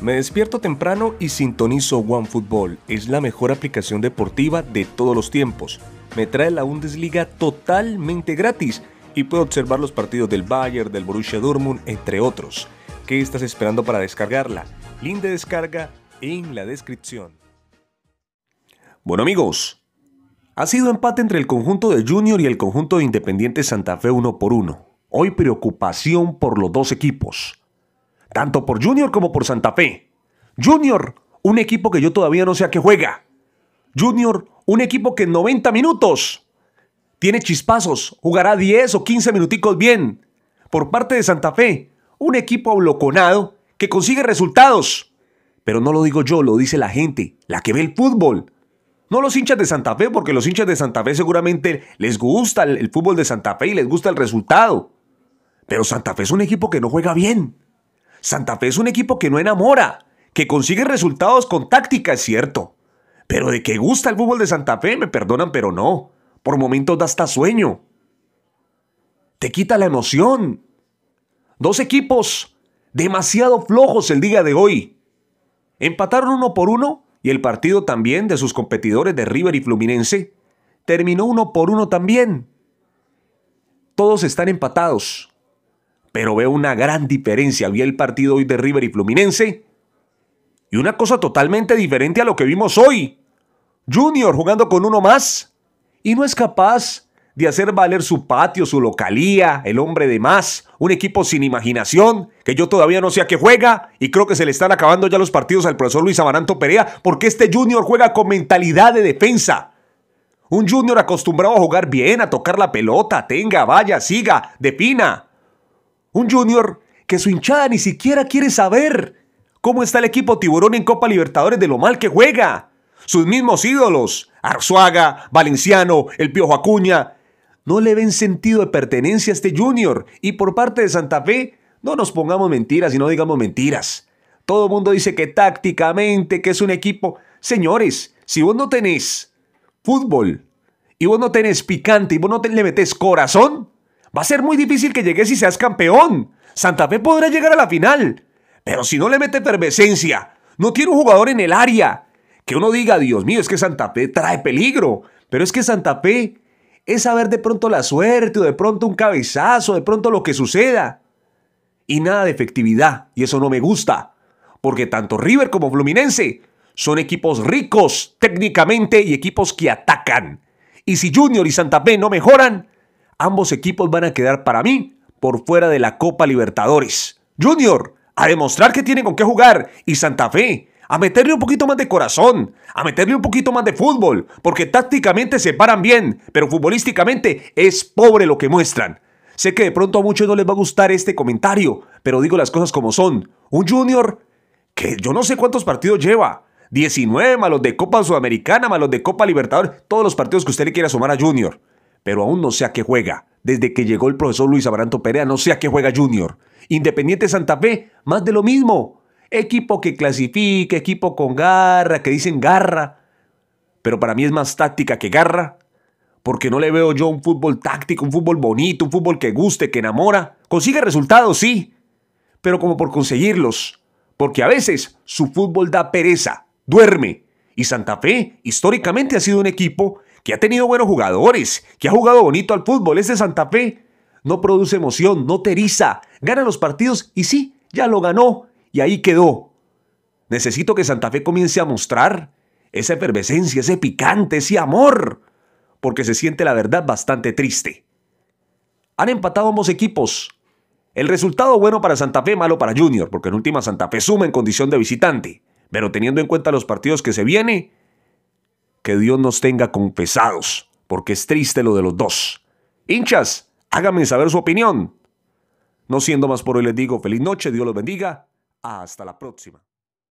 Me despierto temprano y sintonizo OneFootball. Es la mejor aplicación deportiva de todos los tiempos. Me trae la Bundesliga totalmente gratis y puedo observar los partidos del Bayern, del Borussia Dortmund, entre otros. ¿Qué estás esperando para descargarla? Link de descarga en la descripción. Bueno amigos, ha sido empate entre el conjunto de Junior y el conjunto de Independiente Santa Fe 1 por 1. Hoy preocupación por los dos equipos tanto por Junior como por Santa Fe. Junior, un equipo que yo todavía no sé a qué juega. Junior, un equipo que en 90 minutos tiene chispazos, jugará 10 o 15 minuticos bien. Por parte de Santa Fe, un equipo abloconado que consigue resultados. Pero no lo digo yo, lo dice la gente, la que ve el fútbol. No los hinchas de Santa Fe, porque los hinchas de Santa Fe seguramente les gusta el, el fútbol de Santa Fe y les gusta el resultado. Pero Santa Fe es un equipo que no juega bien. Santa Fe es un equipo que no enamora, que consigue resultados con táctica, es cierto. Pero de que gusta el fútbol de Santa Fe, me perdonan, pero no. Por momentos da hasta sueño. Te quita la emoción. Dos equipos demasiado flojos el día de hoy. Empataron uno por uno y el partido también de sus competidores de River y Fluminense terminó uno por uno también. Todos están empatados pero veo una gran diferencia. Vi el partido hoy de River y Fluminense y una cosa totalmente diferente a lo que vimos hoy. Junior jugando con uno más y no es capaz de hacer valer su patio, su localía, el hombre de más, un equipo sin imaginación, que yo todavía no sé a qué juega, y creo que se le están acabando ya los partidos al profesor Luis Amaranto Perea, porque este Junior juega con mentalidad de defensa. Un Junior acostumbrado a jugar bien, a tocar la pelota, tenga, vaya, siga, defina. Un Junior que su hinchada ni siquiera quiere saber cómo está el equipo tiburón en Copa Libertadores de lo mal que juega. Sus mismos ídolos, Arzuaga, Valenciano, el Piojo Acuña, no le ven sentido de pertenencia a este Junior. Y por parte de Santa Fe, no nos pongamos mentiras y no digamos mentiras. Todo el mundo dice que tácticamente, que es un equipo. Señores, si vos no tenés fútbol y vos no tenés picante y vos no le metés corazón, Va a ser muy difícil que llegues y seas campeón. Santa Fe podrá llegar a la final. Pero si no le mete efervescencia, no tiene un jugador en el área. Que uno diga, Dios mío, es que Santa Fe trae peligro. Pero es que Santa Fe es saber de pronto la suerte o de pronto un cabezazo, de pronto lo que suceda. Y nada de efectividad. Y eso no me gusta. Porque tanto River como Fluminense son equipos ricos técnicamente y equipos que atacan. Y si Junior y Santa Fe no mejoran, ambos equipos van a quedar para mí por fuera de la Copa Libertadores. Junior, a demostrar que tiene con qué jugar. Y Santa Fe, a meterle un poquito más de corazón, a meterle un poquito más de fútbol, porque tácticamente se paran bien, pero futbolísticamente es pobre lo que muestran. Sé que de pronto a muchos no les va a gustar este comentario, pero digo las cosas como son. Un junior que yo no sé cuántos partidos lleva. 19 malos de Copa Sudamericana, malos de Copa Libertadores, todos los partidos que usted le quiera sumar a Junior pero aún no sé a qué juega. Desde que llegó el profesor Luis Abaranto Perea, no sé a qué juega Junior. Independiente Santa Fe, más de lo mismo. Equipo que clasifica, equipo con garra, que dicen garra. Pero para mí es más táctica que garra, porque no le veo yo un fútbol táctico, un fútbol bonito, un fútbol que guste, que enamora. Consigue resultados, sí, pero como por conseguirlos, porque a veces su fútbol da pereza, duerme. Y Santa Fe históricamente ha sido un equipo que ha tenido buenos jugadores, que ha jugado bonito al fútbol, Ese Santa Fe. No produce emoción, no teriza, gana los partidos y sí, ya lo ganó y ahí quedó. Necesito que Santa Fe comience a mostrar esa efervescencia, ese picante, ese amor, porque se siente la verdad bastante triste. Han empatado ambos equipos. El resultado bueno para Santa Fe, malo para Junior, porque en última Santa Fe suma en condición de visitante. Pero teniendo en cuenta los partidos que se vienen que Dios nos tenga confesados, porque es triste lo de los dos. Hinchas, háganme saber su opinión. No siendo más por hoy, les digo feliz noche, Dios los bendiga. Hasta la próxima.